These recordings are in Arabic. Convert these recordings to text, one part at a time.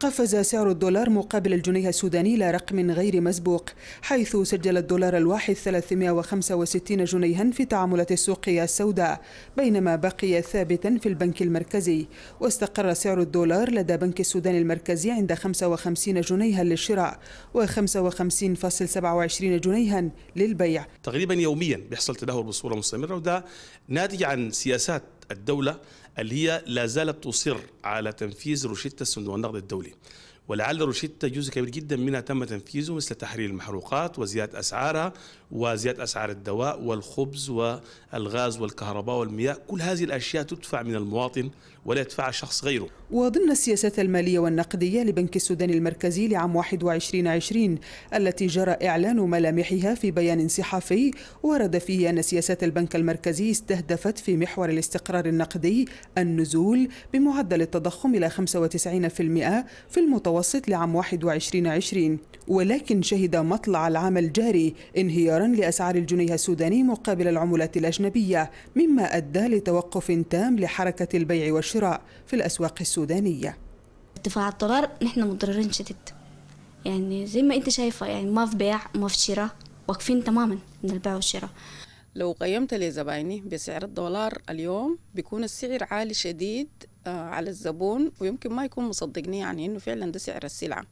قفز سعر الدولار مقابل الجنيه السوداني إلى رقم غير مسبوق حيث سجل الدولار الواحد 365 جنيها في تعاملات السوق السوداء بينما بقي ثابتا في البنك المركزي واستقر سعر الدولار لدى بنك السودان المركزي عند 55 جنيها للشراء و55.27 جنيها للبيع تقريبا يوميا بيحصل تدهور بصورة مستمرة وده ناتج عن سياسات الدولة اللي هي لا زالت تصر على تنفيذ روشتة الصندوق النقد الدولي ولعل روشيتا جزء كبير جدا منها تم تنفيذه مثل تحرير المحروقات وزيادة أسعارها وزيادة أسعار الدواء والخبز والغاز والكهرباء والمياه كل هذه الأشياء تدفع من المواطن ولا يدفعها شخص غيره وضمن السياسات المالية والنقدية لبنك السودان المركزي لعام 21-20 التي جرى إعلان ملامحها في بيان صحفي ورد فيه أن سياسات البنك المركزي استهدفت في محور الاستقرار النقدي النزول بمعدل التضخم إلى 95% في المتوسط المتوسط لعام 21 ولكن شهد مطلع العام الجاري انهيارا لأسعار الجنيه السوداني مقابل العملات الأجنبية مما أدى لتوقف تام لحركة البيع والشراء في الأسواق السودانية ارتفاع الدولار نحن مضررين شديد يعني زي ما انت شايفة يعني ما في بيع ما في شراء واقفين تماما من البيع والشراء لو قيمت لزبايني بسعر الدولار اليوم بيكون السعر عالي شديد آه، على الزبون ويمكن ما يكون مصدقني يعني انه فعلا ده سعر السلعه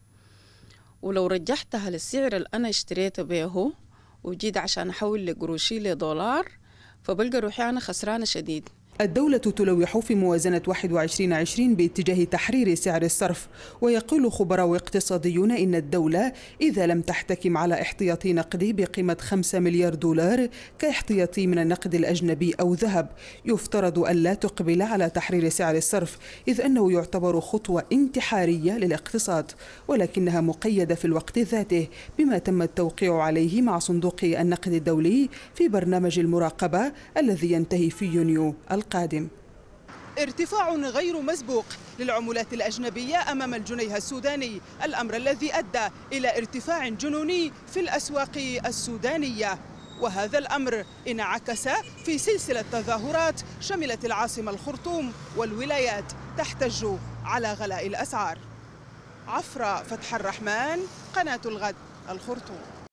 ولو رجحتها للسعر اللي انا اشتريته بيهو وجيت عشان احول لقروشي لدولار فبلقى روحي انا خسرانه شديد الدولة تلوح في موازنة 2021 باتجاه تحرير سعر الصرف ويقول خبراء اقتصاديون إن الدولة إذا لم تحتكم على احتياطي نقدي بقيمة 5 مليار دولار كاحتياطي من النقد الأجنبي أو ذهب يفترض أن لا تقبل على تحرير سعر الصرف إذ أنه يعتبر خطوة انتحارية للاقتصاد ولكنها مقيدة في الوقت ذاته بما تم التوقيع عليه مع صندوق النقد الدولي في برنامج المراقبة الذي ينتهي في يونيو القادم ارتفاع غير مسبوق للعملات الأجنبية أمام الجنيه السوداني الأمر الذي أدى إلى ارتفاع جنوني في الأسواق السودانية وهذا الأمر انعكس في سلسلة تظاهرات شملت العاصمة الخرطوم والولايات تحتج على غلاء الأسعار عفرة فتح الرحمن قناة الغد الخرطوم